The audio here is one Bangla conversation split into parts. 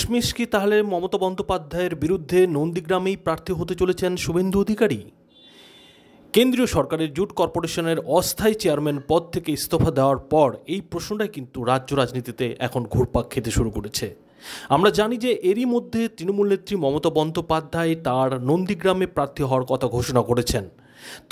শেষমেশ কি তাহলে মমতা বন্দ্যোপাধ্যায়ের বিরুদ্ধে নন্দীগ্রামেই প্রার্থী হতে চলেছেন শুভেন্দু অধিকারী কেন্দ্রীয় সরকারের জুট কর্পোরেশনের অস্থায়ী চেয়ারম্যান পদ থেকে ইস্তফা দেওয়ার পর এই প্রশ্নটাই কিন্তু রাজ্য রাজনীতিতে এখন ঘুরপাক খেতে শুরু করেছে আমরা জানি যে এরই মধ্যে তৃণমূল নেত্রী মমতা বন্দ্যোপাধ্যায় তার নন্দীগ্রামে প্রার্থী হওয়ার কথা ঘোষণা করেছেন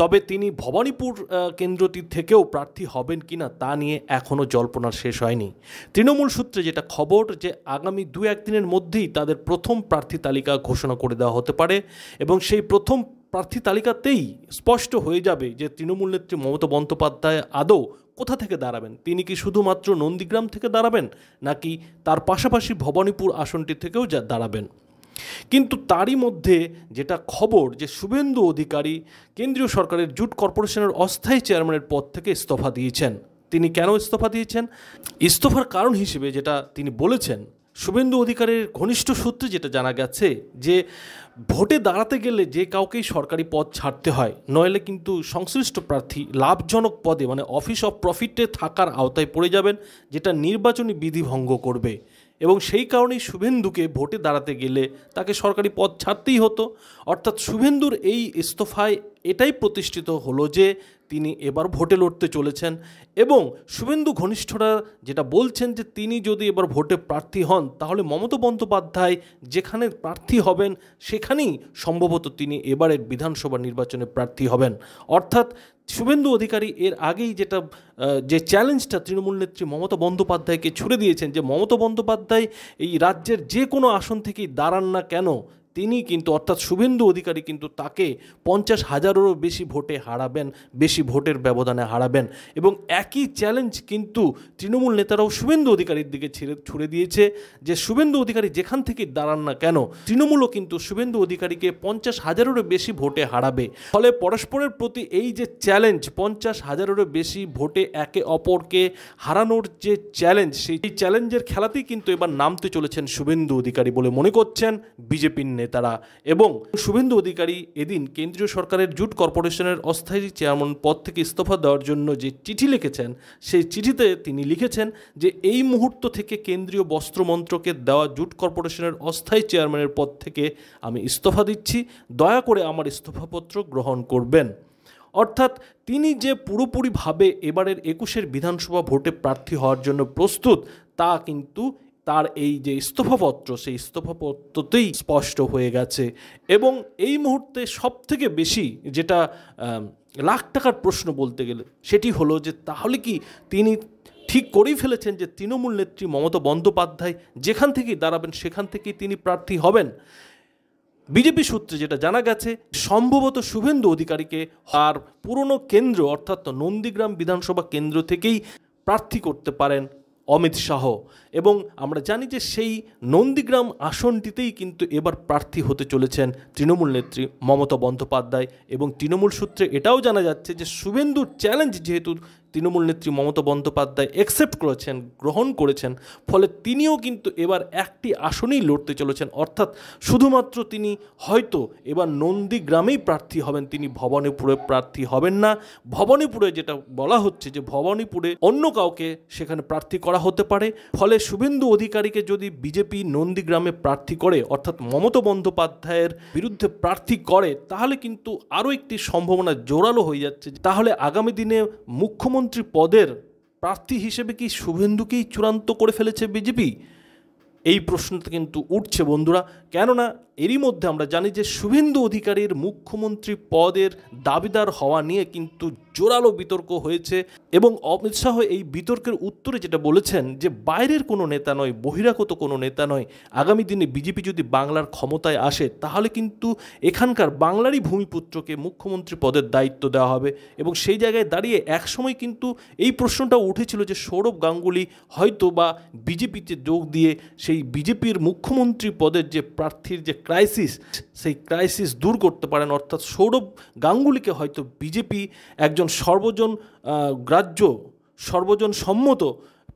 তবে তিনি ভবানীপুর কেন্দ্রটি থেকেও প্রার্থী হবেন কি না তা নিয়ে এখনও জল্পনা শেষ হয়নি তৃণমূল সূত্রে যেটা খবর যে আগামী দু একদিনের মধ্যেই তাদের প্রথম প্রার্থী তালিকা ঘোষণা করে দেওয়া হতে পারে এবং সেই প্রথম প্রার্থী তালিকাতেই স্পষ্ট হয়ে যাবে যে তৃণমূল নেত্রী মমতা বন্দ্যোপাধ্যায় আদৌ কোথা থেকে দাঁড়াবেন তিনি কি শুধুমাত্র নন্দীগ্রাম থেকে দাঁড়াবেন নাকি তার পাশাপাশি ভবানীপুর আসনটি থেকেও যা দাঁড়াবেন কিন্তু তারই মধ্যে যেটা খবর যে শুভেন্দু অধিকারী কেন্দ্রীয় সরকারের জুট কর্পোরেশনের অস্থায়ী চেয়ারম্যানের পদ থেকে ইস্তফা দিয়েছেন তিনি কেন ইস্তফা দিয়েছেন ইস্তফার কারণ হিসেবে যেটা তিনি বলেছেন শুভেন্দু অধিকারের ঘনিষ্ঠ সূত্রে যেটা জানা গেছে যে ভোটে দাঁড়াতে গেলে যে কাউকেই সরকারি পদ ছাড়তে হয় নইলে কিন্তু সংশ্লিষ্ট প্রার্থী লাভজনক পদে মানে অফিস অফ প্রফিটে থাকার আওতায় পড়ে যাবেন যেটা নির্বাচনী বিধি ভঙ্গ করবে এবং সেই কারণেই শুভেন্দুকে ভোটে দাঁড়াতে গেলে তাকে সরকারি পদ ছাড়তেই হতো অর্থাৎ শুভেন্দুর এই ইস্তফায় এটাই প্রতিষ্ঠিত হলো যে তিনি এবার ভোটে লড়তে চলেছেন এবং শুভেন্দু ঘনিষ্ঠরা যেটা বলছেন যে তিনি যদি এবার ভোটে প্রার্থী হন তাহলে মমতা বন্দ্যোপাধ্যায় যেখানে প্রার্থী হবেন সেখানেই সম্ভবত তিনি এবারের বিধানসভা নির্বাচনে প্রার্থী হবেন অর্থাৎ শুভেন্দু অধিকারী এর আগেই যেটা যে চ্যালেঞ্জটা তৃণমূল নেত্রী মমতা বন্দ্যোপাধ্যায়কে ছুড়ে দিয়েছেন যে মমতা বন্দ্যোপাধ্যায় এই রাজ্যের যে কোনো আসন থেকেই দাঁড়ান না কেন তিনি কিন্তু অর্থাৎ শুভেন্দু অধিকারী কিন্তু তাকে পঞ্চাশ হাজারেরও বেশি ভোটে হারাবেন বেশি ভোটের ব্যবধানে হারাবেন এবং একই চ্যালেঞ্জ কিন্তু তৃণমূল নেতারাও শুভেন্দু অধিকারীর দিকে ছেড়ে ছুড়ে দিয়েছে যে শুভেন্দু অধিকারী যেখান থেকে দাঁড়ান না কেন তৃণমূলও কিন্তু শুভেন্দু অধিকারীকে পঞ্চাশ হাজারেরও বেশি ভোটে হারাবে ফলে পরস্পরের প্রতি এই যে চ্যালেঞ্জ পঞ্চাশ হাজারেরও বেশি ভোটে একে অপরকে হারানোর যে চ্যালেঞ্জ সেই চ্যালেঞ্জের খেলাতেই কিন্তু এবার নামতে চলেছেন শুভেন্দু অধিকারী বলে মনে করছেন বিজেপির নেতা নেতারা এবং শুভেন্দু অধিকারী এদিন কেন্দ্রীয় সরকারের জুট কর্পোরেশনের অস্থায়ী চেয়ারম্যান পদ থেকে ইস্তফা দেওয়ার জন্য যে চিঠি লিখেছেন সেই চিঠিতে তিনি লিখেছেন যে এই মুহূর্ত থেকে কেন্দ্রীয় বস্ত্র মন্ত্রকের দেওয়া জুট কর্পোরেশনের অস্থায়ী চেয়ারম্যানের পদ থেকে আমি ইস্তফা দিচ্ছি দয়া করে আমার ইস্তফাপত্র গ্রহণ করবেন অর্থাৎ তিনি যে পুরোপুরিভাবে এবারের একুশের বিধানসভা ভোটে প্রার্থী হওয়ার জন্য প্রস্তুত তা কিন্তু তার এই যে ইস্তফাপত্র সেই ইস্তফাপত্রতেই স্পষ্ট হয়ে গেছে এবং এই মুহূর্তে সব থেকে বেশি যেটা লাখ টাকার প্রশ্ন বলতে গেলে সেটি হলো যে তাহলে কি তিনি ঠিক করেই ফেলেছেন যে তৃণমূল নেত্রী মমতা বন্দ্যোপাধ্যায় যেখান থেকেই দাঁড়াবেন সেখান থেকেই তিনি প্রার্থী হবেন বিজেপি সূত্রে যেটা জানা গেছে সম্ভবত শুভেন্দু অধিকারীকে আর পুরনো কেন্দ্র অর্থাৎ নন্দীগ্রাম বিধানসভা কেন্দ্র থেকেই প্রার্থী করতে পারেন অমিত শাহ এবং আমরা জানি যে সেই নন্দীগ্রাম আসনটিতেই কিন্তু এবার প্রার্থী হতে চলেছেন তৃণমূল নেত্রী মমতা বন্দ্যোপাধ্যায় এবং তৃণমূল সূত্রে এটাও জানা যাচ্ছে যে শুভেন্দুর চ্যালেঞ্জ যেহেতু তৃণমূল নেত্রী মমতা বন্দ্যোপাধ্যায় একসেপ্ট করেছেন গ্রহণ করেছেন ফলে তিনিও কিন্তু এবার একটি আসনেই লড়তে চলেছেন অর্থাৎ শুধুমাত্র তিনি হয়তো এবার নন্দীগ্রামেই প্রার্থী হবেন তিনি ভবানীপুরে প্রার্থী হবেন না ভবানীপুরে যেটা বলা হচ্ছে যে ভবানীপুরে অন্য কাউকে সেখানে প্রার্থী করা হতে পারে ফলে শুভেন্দু অধিকারীকে যদি বিজেপি নন্দীগ্রামে প্রার্থী করে অর্থাৎ মমতা বন্দ্যোপাধ্যায়ের বিরুদ্ধে প্রার্থী করে তাহলে কিন্তু আরও একটি সম্ভাবনা জোরালো হয়ে যাচ্ছে তাহলে আগামী দিনে মুখ্যমন্ত্রী মুখ্যমন্ত্রী পদের প্রার্থী হিসেবে কি শুভেন্দুকেই চূড়ান্ত করে ফেলেছে বিজেপি এই প্রশ্নটা কিন্তু উঠছে বন্ধুরা কেননা এরই মধ্যে আমরা জানি যে শুভেন্দু অধিকারীর মুখ্যমন্ত্রী পদের দাবিদার হওয়া নিয়ে কিন্তু জোরালো বিতর্ক হয়েছে এবং অমিত শাহ এই বিতর্কের উত্তরে যেটা বলেছেন যে বাইরের কোনো নেতা নয় বহিরাগত কোনো নেতা নয় আগামী দিনে বিজেপি যদি বাংলার ক্ষমতায় আসে তাহলে কিন্তু এখানকার বাংলারই ভূমিপুত্রকে মুখ্যমন্ত্রী পদের দায়িত্ব দেওয়া হবে এবং সেই জায়গায় দাঁড়িয়ে একসময় কিন্তু এই প্রশ্নটা উঠেছিল যে সৌরভ গাঙ্গুলি হয়তো বা বিজেপিতে যোগ দিয়ে সেই বিজেপির মুখ্যমন্ত্রী পদের যে প্রার্থীর যে ক্রাইসিস সেই ক্রাইসিস দূর করতে পারেন অর্থাৎ সৌরভ গাঙ্গুলিকে হয়তো বিজেপি একজন সর্বজন গ্রাহ্য সর্বজন সম্মত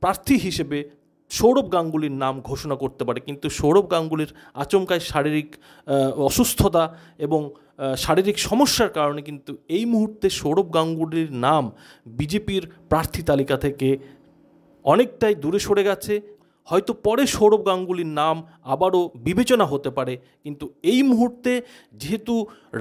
প্রার্থী হিসেবে সৌরভ গাঙ্গুলির নাম ঘোষণা করতে পারে কিন্তু সৌরভ গাঙ্গুলির আচমকায় শারীরিক অসুস্থতা এবং শারীরিক সমস্যার কারণে কিন্তু এই মুহূর্তে সৌরভ গাঙ্গুলির নাম বিজেপির প্রার্থী তালিকা থেকে অনেকটাই দূরে সরে গেছে হয়তো পরে সৌরভ গাঙ্গুলির নাম আবারও বিবেচনা হতে পারে কিন্তু এই মুহূর্তে যেহেতু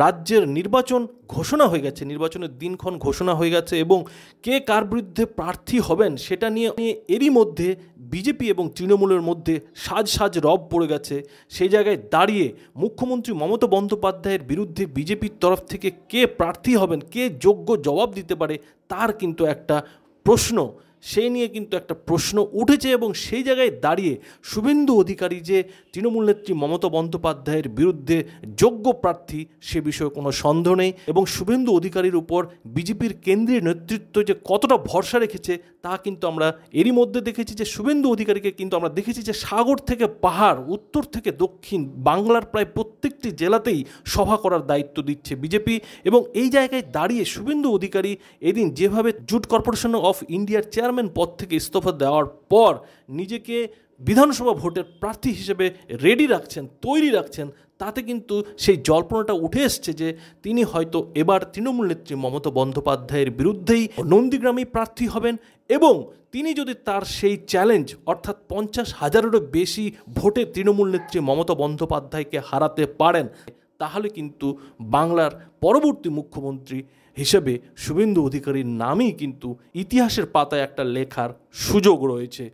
রাজ্যের নির্বাচন ঘোষণা হয়ে গেছে নির্বাচনের দিনক্ষণ ঘোষণা হয়ে গেছে এবং কে কার বিরুদ্ধে প্রার্থী হবেন সেটা নিয়ে এরই মধ্যে বিজেপি এবং তৃণমূলের মধ্যে সাজ সাজ রব পড়ে গেছে সেই জায়গায় দাঁড়িয়ে মুখ্যমন্ত্রী মমতা বন্দ্যোপাধ্যায়ের বিরুদ্ধে বিজেপির তরফ থেকে কে প্রার্থী হবেন কে যোগ্য জবাব দিতে পারে তার কিন্তু একটা প্রশ্ন সেই নিয়ে কিন্তু একটা প্রশ্ন উঠেছে এবং সেই জায়গায় দাঁড়িয়ে শুভেন্দু অধিকারী যে তৃণমূল নেত্রী মমতা বন্দ্যোপাধ্যায়ের বিরুদ্ধে যোগ্য প্রার্থী সে বিষয়ে কোনো সন্দেহ নেই এবং শুভেন্দু অধিকারীর উপর বিজেপির কেন্দ্রীয় নেতৃত্ব যে কতটা ভরসা রেখেছে তা কিন্তু আমরা এরই মধ্যে দেখেছি যে শুভেন্দু অধিকারীকে কিন্তু আমরা দেখেছি যে সাগর থেকে পাহাড় উত্তর থেকে দক্ষিণ বাংলার প্রায় প্রত্যেকটি জেলাতেই সভা করার দায়িত্ব দিচ্ছে বিজেপি এবং এই জায়গায় দাঁড়িয়ে শুভেন্দু অধিকারী এদিন যেভাবে জুট কর্পোরেশন অফ ইন্ডিয়ার চেয়ার চেয়ারম্যান পদ থেকে ইস্তফা দেওয়ার পর নিজেকে বিধানসভা ভোটের প্রার্থী হিসেবে রেডি রাখছেন তৈরি রাখছেন তাতে কিন্তু সেই জল্পনাটা উঠে এসছে যে তিনি হয়তো এবার তৃণমূল নেত্রী মমতা বন্দ্যোপাধ্যায়ের বিরুদ্ধেই নন্দীগ্রামেই প্রার্থী হবেন এবং তিনি যদি তার সেই চ্যালেঞ্জ অর্থাৎ পঞ্চাশ হাজারেরও বেশি ভোটে তৃণমূল নেত্রী মমতা বন্দ্যোপাধ্যায়কে হারাতে পারেন তাহলে কিন্তু বাংলার পরবর্তী মুখ্যমন্ত্রী হিসেবে শুভেন্দু অধিকারীর নামেই কিন্তু ইতিহাসের পাতায় একটা লেখার সুযোগ রয়েছে